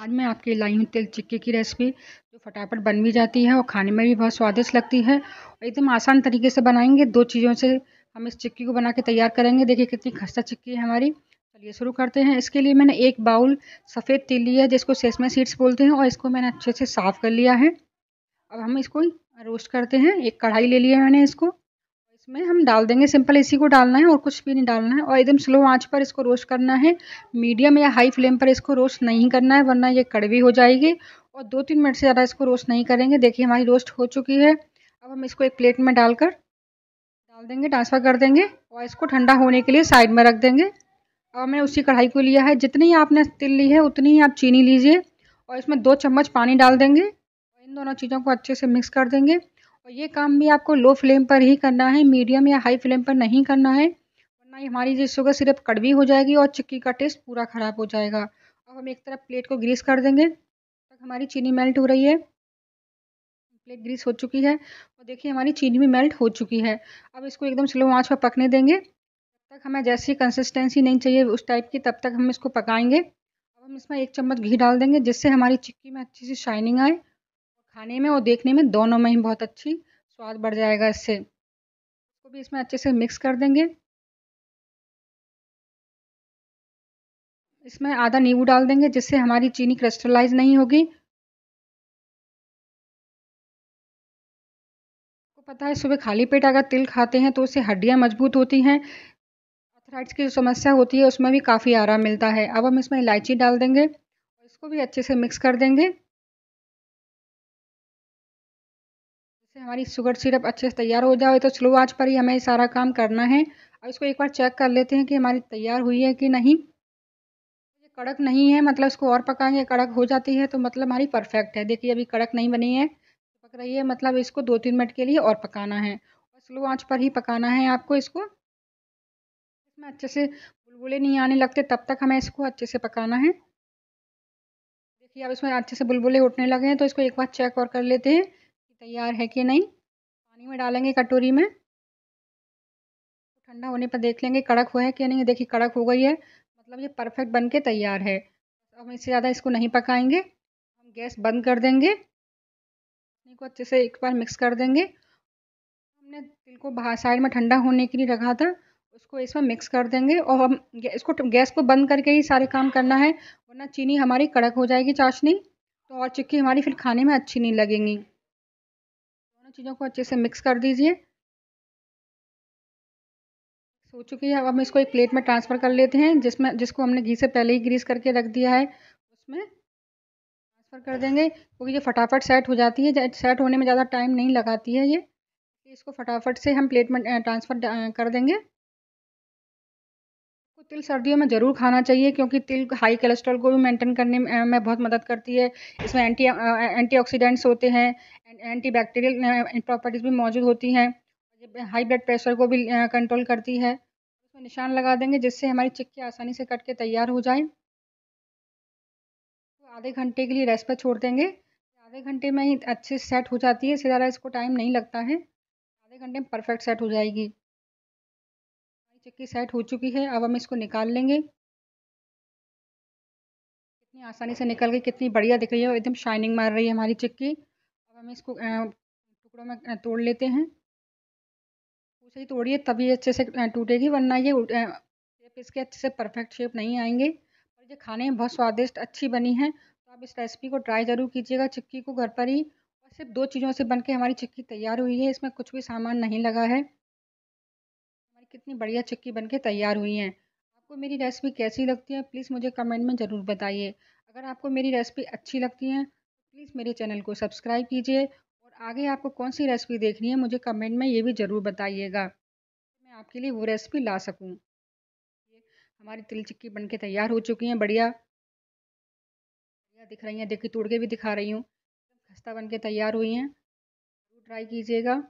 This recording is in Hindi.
आज मैं आपके लाई हूँ तिल चिक्के की रेसिपी जो फटाफट बन भी जाती है और खाने में भी बहुत स्वादिष्ट लगती है और एकदम आसान तरीके से बनाएंगे दो चीज़ों से हम इस चिक्की को बना के तैयार करेंगे देखिए कितनी खस्ता चिक्की है हमारी चलिए शुरू करते हैं इसके लिए मैंने एक बाउल सफ़ेद तिल लिया है जिसको सेसमा सीड्स बोलते हैं और इसको मैंने अच्छे से साफ़ कर लिया है अब हम इसको रोस्ट करते हैं एक कढ़ाई ले लिया मैंने इसको इसमें हम डाल देंगे सिंपल इसी को डालना है और कुछ भी नहीं डालना है और एकदम स्लो आंच पर इसको रोस्ट करना है मीडियम या हाई फ्लेम पर इसको रोस्ट नहीं करना है वरना ये कड़वी हो जाएगी और दो तीन मिनट से ज़्यादा इसको रोस्ट नहीं करेंगे देखिए हमारी रोस्ट हो चुकी है अब हम इसको एक प्लेट में डालकर डाल देंगे ट्रांसफ़र कर देंगे और इसको ठंडा होने के लिए साइड में रख देंगे अब हमें उसी कढ़ाई को लिया है जितनी आपने तिल ली है उतनी ही आप चीनी लीजिए और इसमें दो चम्मच पानी डाल देंगे इन दोनों चीज़ों को अच्छे से मिक्स कर देंगे और तो ये काम भी आपको लो फ्लेम पर ही करना है मीडियम या हाई फ्लेम पर नहीं करना है वरना हमारी जो शुगर सिरप कड़वी हो जाएगी और चिक्की का टेस्ट पूरा ख़राब हो जाएगा अब हम एक तरफ प्लेट को ग्रीस कर देंगे तक हमारी चीनी मेल्ट हो रही है प्लेट ग्रीस हो चुकी है और देखिए हमारी चीनी भी मेल्ट हो चुकी है अब इसको एकदम स्लो आँच पर पकने देंगे तब तक हमें जैसी कंसिस्टेंसी नहीं चाहिए उस टाइप की तब तक हम इसको पकाएंगे अब हम इसमें एक चम्मच घी डाल देंगे जिससे हमारी चिक्की में अच्छी सी शाइनिंग आए खाने में और देखने में दोनों में ही बहुत अच्छी स्वाद बढ़ जाएगा इससे इसको भी इसमें अच्छे से मिक्स कर देंगे इसमें आधा नींबू डाल देंगे जिससे हमारी चीनी क्रिस्टलाइज नहीं होगी आपको पता है सुबह खाली पेट अगर तिल खाते हैं तो उससे हड्डियाँ मजबूत होती हैं अथराइट्स की जो समस्या होती है उसमें भी काफ़ी आराम मिलता है अब हम इसमें इलायची डाल देंगे और इसको भी अच्छे से मिक्स कर देंगे हमारी शुगर सिरप अच्छे से तैयार हो जाए तो स्लो आँच पर ही हमें सारा काम करना है और इसको एक बार चेक कर लेते हैं कि हमारी तैयार हुई है कि नहीं ये कड़क नहीं है मतलब इसको और पकाएंगे कड़क हो जाती है तो मतलब हमारी परफेक्ट है देखिए अभी कड़क नहीं बनी है पक रही है मतलब इसको दो तीन मिनट के लिए और पकाना है और स्लो आँच पर ही पकाना है आपको इसको इसमें अच्छे से बुलबुले नहीं आने लगते तब तक हमें इसको अच्छे से पकाना है देखिए अब इसमें अच्छे से बुलबुले उठने लगे हैं तो इसको एक बार चेक और कर लेते हैं तैयार है कि नहीं पानी में डालेंगे कटोरी में ठंडा होने पर देख लेंगे कड़क हुआ है कि नहीं देखिए कड़क हो गई है मतलब ये परफेक्ट बन के तैयार है हम इससे ज़्यादा इसको नहीं पकाएंगे हम गैस बंद कर देंगे चटनी को अच्छे से एक बार मिक्स कर देंगे हमने तिल को बाहर साइड में ठंडा होने के लिए रखा था उसको इसमें मिक्स कर देंगे और हम इसको गैस को बंद करके ही सारे काम करना है वरना चीनी हमारी कड़क हो जाएगी चाशनी तो और चिक्की हमारी फिर खाने में अच्छी नहीं लगेंगी चीज़ों को अच्छे से मिक्स कर दीजिए हो चुकी है अब हम इसको एक प्लेट में ट्रांसफ़र कर लेते हैं जिसमें जिसको हमने घी से पहले ही ग्रीस करके रख दिया है उसमें ट्रांसफ़र कर देंगे क्योंकि ये फटाफट सेट हो जाती है सेट होने में ज़्यादा टाइम नहीं लगाती है ये इसको फटाफट से हम प्लेट में ट्रांसफ़र कर देंगे तिल सर्दियों में ज़रूर खाना चाहिए क्योंकि तिल हाई कोलेस्ट्रॉल को भी मेंटेन करने में बहुत मदद करती है इसमें एंटी एंटीऑक्सीडेंट्स होते हैं एंटी बैक्टीरियल प्रॉपर्टीज़ भी मौजूद होती हैं हाई ब्लड प्रेशर को भी कंट्रोल करती है इसमें निशान लगा देंगे जिससे हमारी चिक्की आसानी से कट के तैयार हो जाए तो आधे घंटे के लिए रेस्ट पर छोड़ देंगे आधे घंटे में ही अच्छे सेट हो जाती है इससे ज़्यादा इसको टाइम नहीं लगता है आधे घंटे में परफेक्ट सेट हो जाएगी चिक्की सेट हो चुकी है अब हम इसको निकाल लेंगे कितनी आसानी से निकल गई कितनी बढ़िया दिख रही है और एकदम शाइनिंग मार रही है हमारी चिक्की अब हम इसको टुकड़ों में तोड़ लेते हैं उसे ही तोड़िए तभी अच्छे से टूटेगी वरना ये शेप इसके अच्छे से परफेक्ट शेप नहीं आएंगे और ये खाने में बहुत स्वादिष्ट अच्छी बनी है तो आप इस रेसिपी को ट्राई ज़रूर कीजिएगा चिक्की को घर पर ही और सिर्फ दो चीज़ों से बन के हमारी चिक्की तैयार हुई है इसमें कुछ भी सामान नहीं लगा है कितनी बढ़िया चिक्की बनके तैयार हुई हैं आपको मेरी रेसिपी कैसी लगती है प्लीज़ मुझे कमेंट में ज़रूर बताइए अगर आपको मेरी रेसिपी अच्छी लगती है प्लीज़ मेरे चैनल को सब्सक्राइब कीजिए और आगे आपको कौन सी रेसिपी देखनी है मुझे कमेंट में ये भी ज़रूर बताइएगा मैं आपके लिए वो रेसिपी ला सकूँ हमारी तिल चिक्की बन के तैयार हो चुकी हैं बढ़िया बढ़िया दिख रही हैं देखिए तोड़ के भी दिखा रही हूँ खस्ता बन के तैयार हुई हैं ट्राई कीजिएगा